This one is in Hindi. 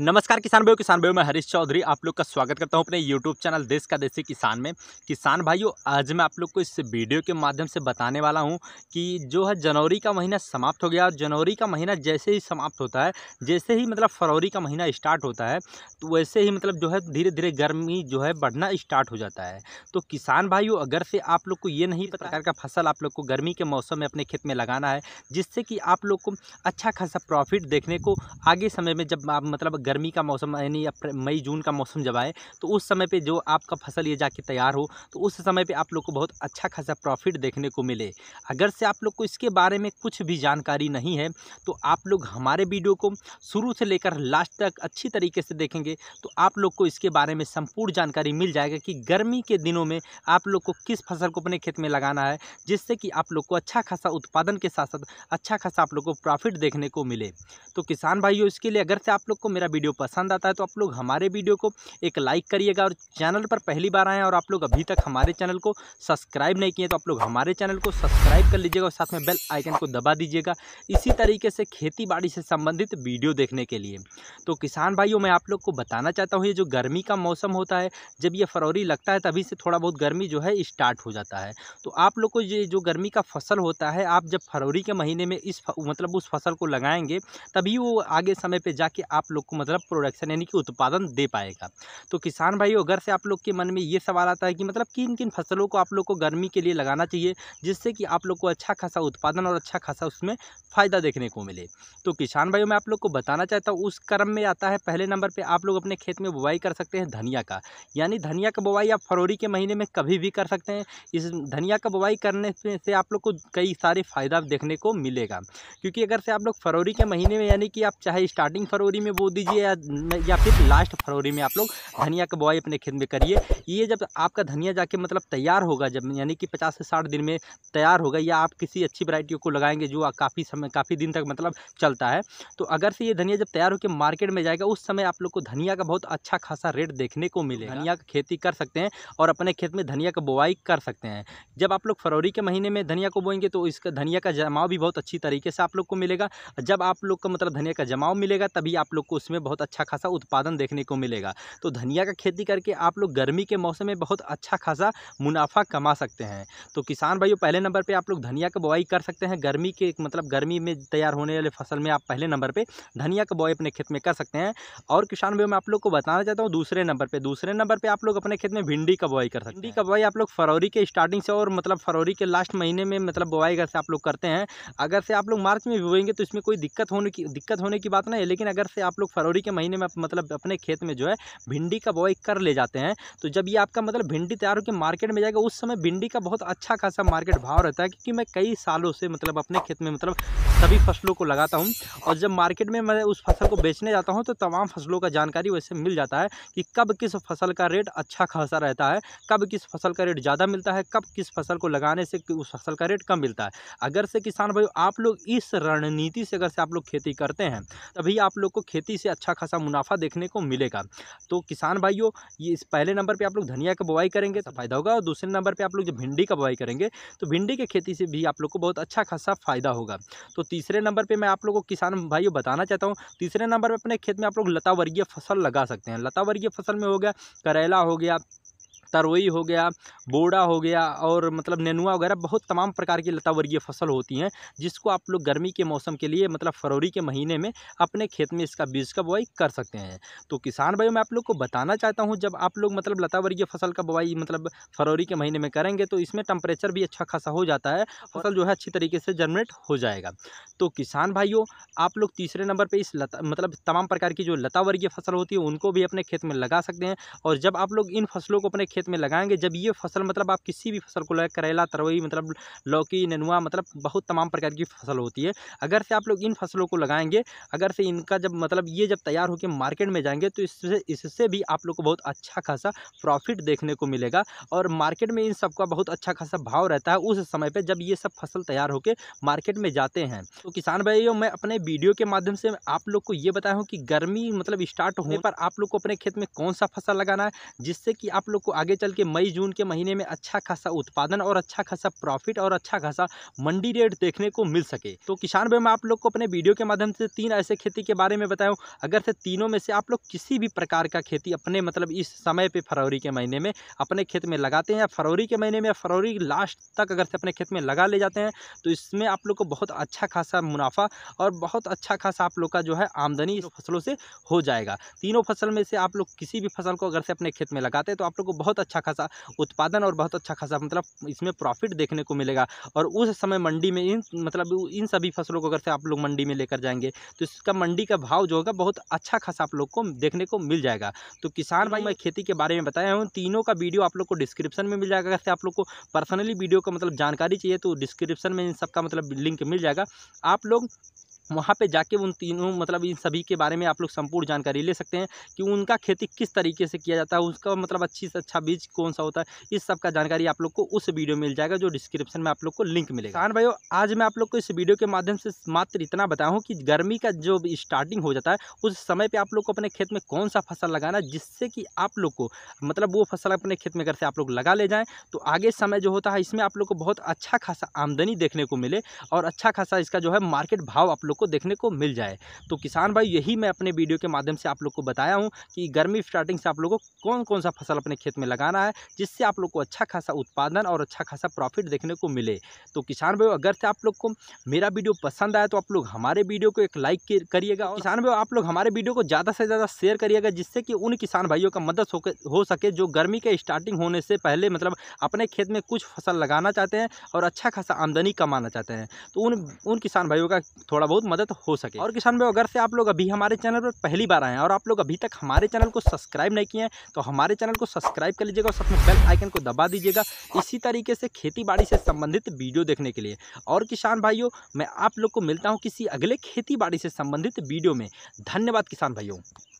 नमस्कार किसान भाइयों किसान भाइयों मैं हरीश चौधरी आप लोग का स्वागत करता हूं अपने यूट्यूब चैनल देश का देसी किसान में किसान भाइयों आज मैं आप लोग को इस वीडियो के माध्यम से बताने वाला हूं कि जो है जनवरी का महीना समाप्त हो गया और जनवरी का महीना जैसे ही समाप्त होता है जैसे ही मतलब फरवरी का महीना स्टार्ट होता है तो वैसे ही मतलब जो है धीरे धीरे गर्मी जो है बढ़ना स्टार्ट हो जाता है तो किसान भाइयों अगर से आप लोग को ये नहीं पता प्रकार का फसल आप लोग को गर्मी के मौसम में अपने खेत में लगाना है जिससे कि आप लोग को अच्छा खासा प्रॉफिट देखने को आगे समय में जब आप मतलब गर्मी का मौसम यानी मई जून का मौसम जब आए तो उस समय पर जो आपका फसल ये जाके तैयार हो तो उस समय पर आप लोग को बहुत अच्छा खासा प्रॉफिट देखने को मिले अगर से आप लोग को इसके बारे में कुछ भी जानकारी नहीं है तो आप लोग हमारे वीडियो को शुरू से लेकर लास्ट तक अच्छी तरीके से देखेंगे तो आप लोग को इसके बारे में संपूर्ण जानकारी मिल जाएगा कि गर्मी के दिनों में आप लोग को किस फसल को अपने खेत में लगाना है जिससे कि आप लोग को अच्छा खासा उत्पादन के साथ साथ अच्छा खासा आप लोग को प्रॉफिट देखने को मिले तो किसान भाइयों इसके लिए अगर से आप लोग को मेरा वीडियो पसंद आता है तो आप लोग हमारे वीडियो को एक लाइक करिएगा और चैनल पर पहली बार हैं और आप लोग अभी तक हमारे चैनल को सब्सक्राइब नहीं किए तो आप लोग हमारे चैनल को सब्सक्राइब कर लीजिएगा और साथ में बेल आइकन को दबा दीजिएगा इसी तरीके से खेती बाड़ी से संबंधित वीडियो देखने के लिए तो किसान भाइयों मैं आप लोग को बताना चाहता हूँ ये जो गर्मी का मौसम होता है जब ये फरवरी लगता है तभी से थोड़ा बहुत गर्मी जो है स्टार्ट हो जाता है तो आप लोग को ये जो गर्मी का फसल होता है आप जब फरवरी के महीने में इस मतलब उस फसल को लगाएंगे तभी वो आगे समय पर जाके आप लोग को मतलब प्रोडक्शन यानी कि उत्पादन दे पाएगा तो किसान भाई अगर से आप लोग के मन में ये सवाल आता है कि मतलब किन किन फसलों को आप लोग को गर्मी के लिए लगाना चाहिए जिससे कि आप लोग को अच्छा खासा उत्पादन और अच्छा खासा उसमें फ़ायदा देखने को मिले तो किसान भाइयों मैं आप लोग को बताना चाहता हूँ उस क्रम में आता है पहले नंबर पर आप लोग अपने खेत में बुआई कर सकते हैं धनिया का यानी धनिया का बुवाई आप फरवरी के महीने में कभी भी कर सकते हैं इस धनिया का बुवाई करने से आप लोग को कई सारे फ़ायदा देखने को मिलेगा क्योंकि अगर से आप लोग फरवरी के महीने में यानी कि आप चाहे स्टार्टिंग फरवरी में बो दीजिए कीजिए या, या फिर लास्ट फरवरी में आप लोग धनिया का बुआई अपने खेत में करिए ये जब आपका धनिया जाके मतलब तैयार होगा जब यानी कि पचास से साठ दिन में तैयार होगा या आप किसी अच्छी वरायटी को लगाएंगे जो काफ़ी समय काफ़ी दिन तक मतलब चलता है तो अगर से ये धनिया जब तैयार होकर मार्केट में जाएगा उस समय आप लोग को धनिया का बहुत अच्छा खासा रेट देखने को मिले धनिया की खेती कर सकते हैं और अपने खेत में धनिया का बुआई कर सकते हैं जब आप लोग फरवरी के महीने में धनिया को बोएंगे तो इसका धनिया का जमाव भी बहुत अच्छी तरीके से आप लोग को मिलेगा जब आप लोग का मतलब धनिया का जमाव मिलेगा तभी आप लोग को उसमें में बहुत अच्छा खासा उत्पादन देखने को मिलेगा तो धनिया का खेती करके आप लोग गर्मी के मौसम में बहुत अच्छा खासा मुनाफा कमा सकते हैं तो किसान भाइयों पहले नंबर पर आप लोग धनिया का बुआई कर सकते हैं गर्मी के मतलब गर्मी में तैयार होने वाले फसल में आप पहले नंबर पर धनिया का बुआई अपने खेत में कर सकते हैं और किसान भाई मैं आप लोग को बताना चाहता हूँ दूसरे नंबर पर दूसरे नंबर पर आप लोग अपने खेत में भिंडी का बुआई कर सकते हैं भिंडी का बुआई आप लोग फरवरी के स्टार्टिंग से और मतलब फरवरी के लास्ट महीने में मतलब बुआई अगर से आप लोग करते हैं अगर से आप लोग मार्च में बोएंगे तो इसमें कोई दिक्कत होने की दिक्कत होने की बात नहीं है लेकिन अगर से आप लोग फरवरी फरवरी के महीने में मतलब अपने खेत में जो है भिंडी का बॉय कर ले जाते हैं तो जब ये आपका मतलब भिंडी तैयार होकर मार्केट में जाएगा उस समय भिंडी का बहुत अच्छा खासा मार्केट भाव रहता है क्योंकि मैं कई सालों से मतलब अपने खेत में मतलब सभी फसलों को लगाता हूँ और जब मार्केट में मैं उस फसल को बेचने जाता हूँ तो तमाम फसलों का जानकारी वैसे मिल जाता है कि कब किस फसल का रेट अच्छा खासा रहता है कब किस फसल का रेट ज़्यादा मिलता है कब किस फसल को लगाने से उस फसल का रेट कम मिलता है अगर से किसान भाई आप लोग इस रणनीति से अगर से आप लोग खेती करते हैं तभी आप लोग को खेती से अच्छा खासा मुनाफा देखने को मिलेगा तो किसान भाइयों ये इस पहले नंबर पर आप लोग धनिया का बुआई करेंगे तो फ़ायदा होगा और दूसरे नंबर पर आप लोग जो भिंडी का बुआई करेंगे तो भिंडी के खेती से भी आप लोग को बहुत अच्छा खासा फ़ायदा होगा तो तीसरे नंबर पर मैं आप लोगों को किसान भाइयों बताना चाहता हूँ तीसरे नंबर पर अपने खेत में आप लोग लतावर्गीय फसल लगा सकते हैं लतावर्गीय फसल में हो गया करेला हो गया तरोई हो गया बोड़ा हो गया और मतलब नेनुआ वगैरह बहुत तमाम प्रकार की वर्गीय फसल होती हैं जिसको आप लोग गर्मी के मौसम के लिए मतलब फरवरी के महीने में अपने खेत में इसका बीज का बुआई कर सकते हैं तो किसान भाई मैं आप लोग को बताना चाहता हूँ जब आप लोग मतलब लता वर्गीय फसल का बुआई मतलब फरवरी के महीने में करेंगे तो इसमें टेम्परेचर भी अच्छा खासा हो जाता है फसल जो है अच्छी तरीके से जनरेट हो जाएगा तो किसान भाइयों आप लोग तीसरे नंबर पर इस लता मतलब तमाम प्रकार की जो लतावर्गीय फसल होती है उनको भी अपने खेत में लगा सकते हैं और जब आप लोग इन फसलों को अपने खेत खेत में लगाएंगे जब ये फसल मतलब आप किसी भी फसल को लगाए करेला तरवई मतलब लौकी ननुआ मतलब बहुत तमाम प्रकार की फसल होती है अगर से आप लोग इन फसलों को लगाएंगे अगर से इनका जब मतलब ये जब तैयार होकर मार्केट में जाएंगे तो इससे इससे भी आप लोग को बहुत अच्छा खासा प्रॉफिट देखने को मिलेगा और मार्केट में इन सबका बहुत अच्छा खासा भाव रहता है उस समय पर जब ये सब फसल तैयार होकर मार्केट में जाते हैं तो किसान भाइयों मैं अपने वीडियो के माध्यम से आप लोग को ये बताया हूँ कि गर्मी मतलब स्टार्ट होने पर आप लोग को अपने खेत में कौन सा फसल लगाना है जिससे कि आप लोग को आगे आगे चल के मई जून के महीने में अच्छा खासा उत्पादन और अच्छा खासा प्रॉफिट और अच्छा खासा मंडी रेट देखने को मिल सके तो किसान भाई मैं आप लोग को अपने वीडियो के माध्यम से तीन ऐसे खेती के बारे में बताऊँ अगर से तीनों में से आप लोग किसी भी प्रकार का खेती अपने मतलब इस समय पर फरवरी के महीने में अपने खेत में लगाते हैं या फरवरी के महीने में या फरवरी लास्ट तक अगर से अपने खेत में लगा ले जाते हैं तो इसमें आप लोग को बहुत अच्छा खासा मुनाफा और बहुत अच्छा खासा आप लोग का जो है आमदनी फसलों से हो जाएगा तीनों फसल में से आप लोग किसी भी फसल को अगर से अपने खेत में लगाते हैं तो आप लोग को बहुत अच्छा खासा उत्पादन और बहुत अच्छा खासा मतलब इसमें प्रॉफिट देखने को मिलेगा और उस समय मंडी में इन मतलब इन सभी फसलों को अगर से आप लोग मंडी में लेकर जाएंगे तो इसका मंडी का भाव जो होगा बहुत अच्छा खासा आप लोग को देखने को मिल जाएगा तो किसान भाई मैं खेती के बारे में बताया हूँ तीनों का वीडियो आप लोग को डिस्क्रिप्शन में मिल जाएगा अगर से आप लोग को पर्सनली वीडियो का मतलब जानकारी चाहिए तो डिस्क्रिप्शन में इन सबका मतलब लिंक मिल जाएगा आप लोग वहाँ पे जाके उन तीनों मतलब इन सभी के बारे में आप लोग संपूर्ण जानकारी ले सकते हैं कि उनका खेती किस तरीके से किया जाता है उसका मतलब अच्छी से अच्छा बीज कौन सा होता है इस सब का जानकारी आप लोग को उस वीडियो में मिल जाएगा जो डिस्क्रिप्शन में आप लोग को लिंक मिलेगा हाँ भाई आज मैं आप लोग को इस वीडियो के माध्यम से मात्र इतना बताऊँ कि गर्मी का जो स्टार्टिंग हो जाता है उस समय पर आप लोग को अपने खेत में कौन सा फसल लगाना जिससे कि आप लोग को मतलब वो फसल अपने खेत में घर से आप लोग लगा ले जाएँ तो आगे समय जो होता है इसमें आप लोग को बहुत अच्छा खासा आमदनी देखने को मिले और अच्छा खासा इसका जो है मार्केट भाव आप लोग लोग को देखने को मिल जाए तो किसान भाई यही मैं अपने वीडियो के माध्यम से आप लोग को बताया हूँ कि गर्मी स्टार्टिंग से आप लोग को कौन कौन सा फसल अपने खेत में लगाना है जिससे आप लोग को अच्छा खासा उत्पादन और अच्छा खासा प्रॉफिट देखने को मिले तो किसान भाई अगर से आप लोग को मेरा वीडियो पसंद आया तो आप लोग हमारे वीडियो को एक लाइक करिएगा और किसान भाई आप लोग हमारे वीडियो को ज़्यादा से ज़्यादा शेयर करिएगा जिससे कि उन किसान भाइयों का मदद हो सके जो गर्मी के स्टार्टिंग होने से पहले मतलब अपने खेत में कुछ फसल लगाना चाहते हैं और अच्छा खासा आमदनी कमाना चाहते हैं तो उन उन किसान भाइयों का थोड़ा बहुत बहुत मदद हो सके और किसान भाई अगर से आप लोग अभी हमारे चैनल पर पहली बार आए हैं और आप लोग अभी तक हमारे चैनल को सब्सक्राइब नहीं किए हैं तो हमारे चैनल को सब्सक्राइब कर लीजिएगा और साथ में बेल आइकन को दबा दीजिएगा इसी तरीके से खेती बाड़ी से संबंधित वीडियो देखने के लिए और किसान भाइयों मैं आप लोग को मिलता हूँ किसी अगले खेती बाड़ी से संबंधित वीडियो में धन्यवाद किसान भाइयों